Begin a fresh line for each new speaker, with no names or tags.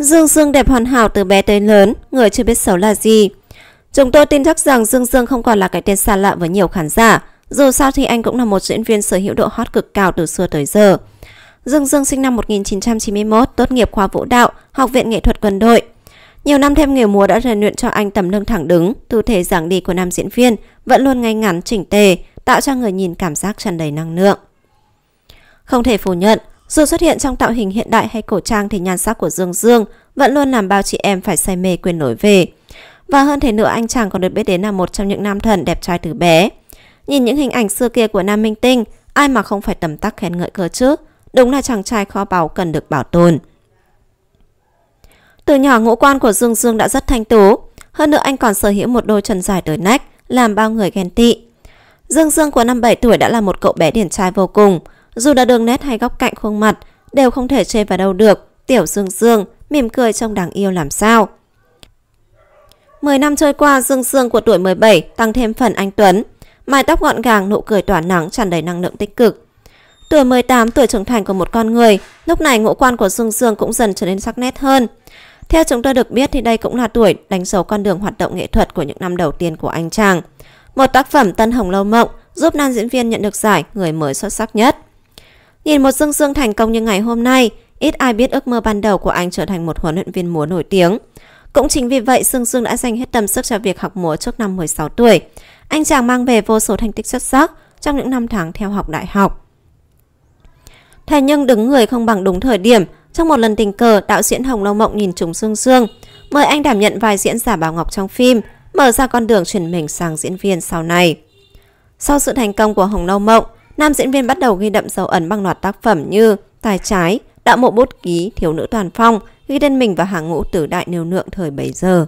Dương Dương đẹp hoàn hảo từ bé tới lớn, người chưa biết xấu là gì. Chúng tôi tin chắc rằng Dương Dương không còn là cái tên xa lạ với nhiều khán giả. Dù sao thì anh cũng là một diễn viên sở hữu độ hot cực cao từ xưa tới giờ. Dương Dương sinh năm 1991, tốt nghiệp khoa vũ đạo, học viện nghệ thuật quân đội. Nhiều năm thêm nghề múa đã rèn luyện cho anh tầm lưng thẳng đứng, tư thế giảng đi của nam diễn viên vẫn luôn ngay ngắn chỉnh tề, tạo cho người nhìn cảm giác tràn đầy năng lượng. Không thể phủ nhận, dù xuất hiện trong tạo hình hiện đại hay cổ trang thì nhan sắc của Dương Dương vẫn luôn làm bao chị em phải say mê quên nổi về. Và hơn thế nữa anh chàng còn được biết đến là một trong những nam thần đẹp trai từ bé. Nhìn những hình ảnh xưa kia của nam minh tinh, ai mà không phải tầm tắc khen ngợi cơ chứ. Đúng là chàng trai kho báu cần được bảo tồn. Từ nhỏ ngũ quan của Dương Dương đã rất thanh tú. Hơn nữa anh còn sở hữu một đôi chân dài tới nách, làm bao người ghen tị. Dương Dương của năm 7 tuổi đã là một cậu bé điển trai vô cùng. Dù là đường nét hay góc cạnh khuôn mặt, đều không thể chê vào đâu được. Tiểu Dương Dương mỉm cười trông đáng yêu làm sao. mười năm trôi qua, Dương Dương của tuổi 17 tăng thêm phần anh Tuấn. Mái tóc gọn gàng, nụ cười tỏa nắng, tràn đầy năng lượng tích cực. Tuổi 18, tuổi trưởng thành của một con người, lúc này ngũ quan của Dương Dương cũng dần trở nên sắc nét hơn. Theo chúng tôi được biết thì đây cũng là tuổi đánh dấu con đường hoạt động nghệ thuật của những năm đầu tiên của anh chàng. Một tác phẩm Tân Hồng Lâu Mộng giúp nam diễn viên nhận được giải người mới xuất sắc nhất. Nhìn một Dương Dương thành công như ngày hôm nay, ít ai biết ước mơ ban đầu của anh trở thành một huấn luyện viên múa nổi tiếng. Cũng chính vì vậy, Dương Dương đã dành hết tâm sức cho việc học múa trước năm 16 tuổi. Anh chàng mang về vô số thành tích xuất sắc trong những năm tháng theo học đại học. Thế nhưng đứng người không bằng đúng thời điểm, trong một lần tình cờ, đạo diễn Hồng Lâu Mộng nhìn trùng Dương Dương, mời anh đảm nhận vai diễn giả Bảo Ngọc trong phim, mở ra con đường chuyển mình sang diễn viên sau này. Sau sự thành công của Hồng Lâu Mộng, nam diễn viên bắt đầu ghi đậm dấu ấn bằng loạt tác phẩm như Tài trái, Đạo mộ bút ký, Thiếu nữ toàn phong, ghi tên mình vào hàng ngũ tử đại nêu nượng thời bấy giờ.